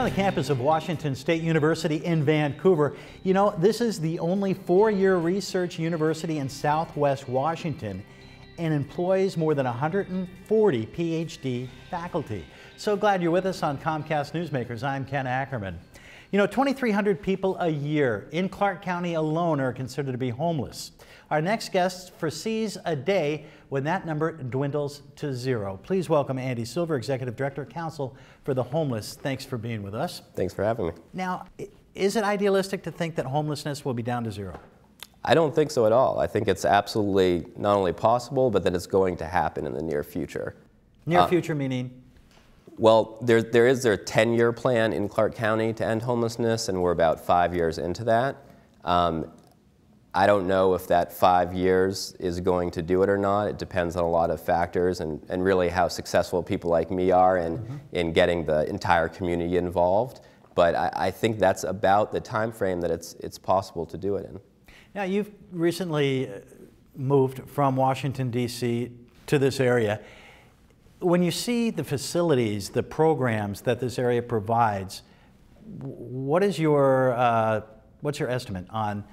on the campus of Washington State University in Vancouver. You know, this is the only four-year research university in Southwest Washington and employs more than 140 PhD faculty. So glad you're with us on Comcast Newsmakers. I'm Ken Ackerman. You know, 2,300 people a year in Clark County alone are considered to be homeless. Our next guest foresees a day when that number dwindles to zero. Please welcome Andy Silver, Executive Director, Council for the Homeless. Thanks for being with us. Thanks for having me. Now, is it idealistic to think that homelessness will be down to zero? I don't think so at all. I think it's absolutely not only possible, but that it's going to happen in the near future. Near uh, future meaning? Well, there, there is a 10-year plan in Clark County to end homelessness, and we're about five years into that. Um, I don't know if that five years is going to do it or not. It depends on a lot of factors and, and really how successful people like me are in, mm -hmm. in getting the entire community involved. But I, I, think that's about the time frame that it's, it's possible to do it in. Now, you've recently uh, moved from Washington, D.C. to this area when you see the facilities, the programs that this area provides, what is your, uh, what's your estimate on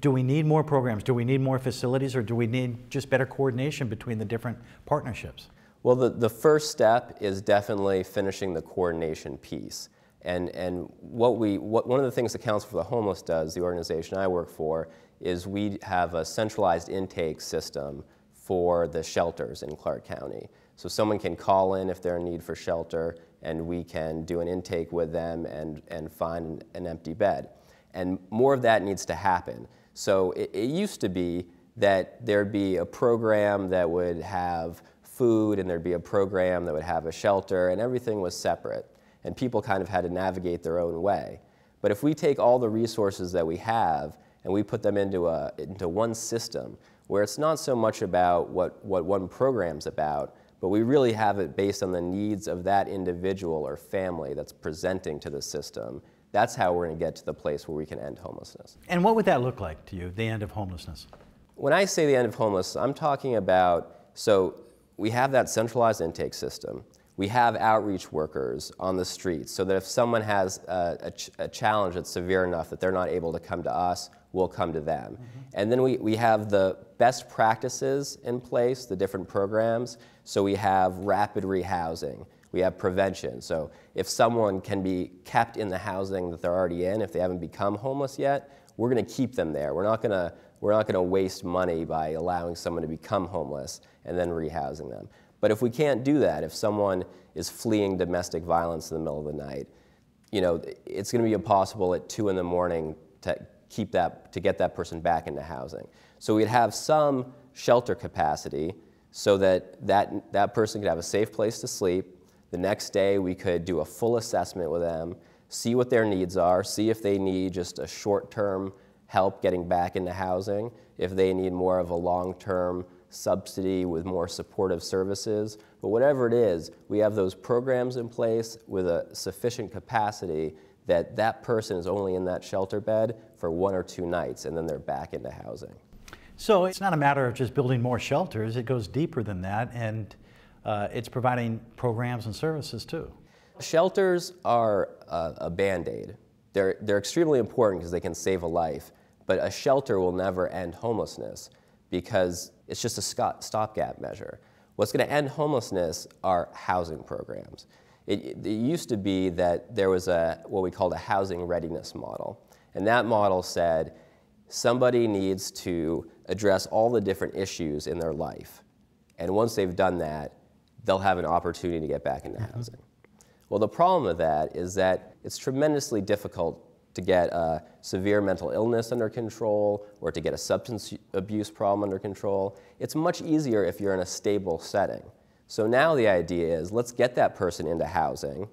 do we need more programs? Do we need more facilities or do we need just better coordination between the different partnerships? Well, the, the first step is definitely finishing the coordination piece. And, and what we, what, one of the things the Council for the Homeless does, the organization I work for, is we have a centralized intake system for the shelters in Clark County. So someone can call in if they're in need for shelter, and we can do an intake with them and, and find an empty bed. And more of that needs to happen. So it, it used to be that there'd be a program that would have food, and there'd be a program that would have a shelter, and everything was separate. And people kind of had to navigate their own way. But if we take all the resources that we have and we put them into, a, into one system where it's not so much about what, what one program's about, but we really have it based on the needs of that individual or family that's presenting to the system. That's how we're going to get to the place where we can end homelessness. And what would that look like to you, the end of homelessness? When I say the end of homelessness, I'm talking about so we have that centralized intake system. We have outreach workers on the streets so that if someone has a, a, ch a challenge that's severe enough that they're not able to come to us, we'll come to them. Mm -hmm. And then we, we have the best practices in place, the different programs. So we have rapid rehousing. We have prevention. So if someone can be kept in the housing that they're already in, if they haven't become homeless yet, we're going to keep them there. We're not going to we're not going to waste money by allowing someone to become homeless and then rehousing them. But if we can't do that, if someone is fleeing domestic violence in the middle of the night, you know, it's going to be impossible at two in the morning to keep that to get that person back into housing. So we'd have some shelter capacity so that that, that person could have a safe place to sleep. The next day we could do a full assessment with them, see what their needs are, see if they need just a short-term help getting back into housing, if they need more of a long-term subsidy, with more supportive services. But whatever it is, we have those programs in place with a sufficient capacity that that person is only in that shelter bed for one or two nights and then they're back into housing. So it's not a matter of just building more shelters, it goes deeper than that and uh, it's providing programs and services too. Shelters are a, a band aid. They're, they're extremely important because they can save a life, but a shelter will never end homelessness because it's just a stopgap measure. What's going to end homelessness are housing programs. It, it, used to be that there was a what we called a housing readiness model, and that model said somebody needs to address all the different issues in their life, and once they've done that, they'll have an opportunity to get back into mm -hmm. housing. Well, the problem with that is that it's tremendously difficult to get a severe mental illness under control or to get a substance abuse problem under control. It's much easier if you're in a stable setting. So now the idea is let's get that person into housing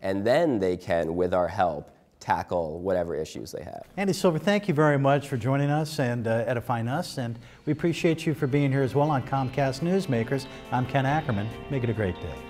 and then they can, with our help, tackle whatever issues they have. Andy Silver, thank you very much for joining us and uh, edifying us. And we appreciate you for being here as well on Comcast Newsmakers. I'm Ken Ackerman. Make it a great day.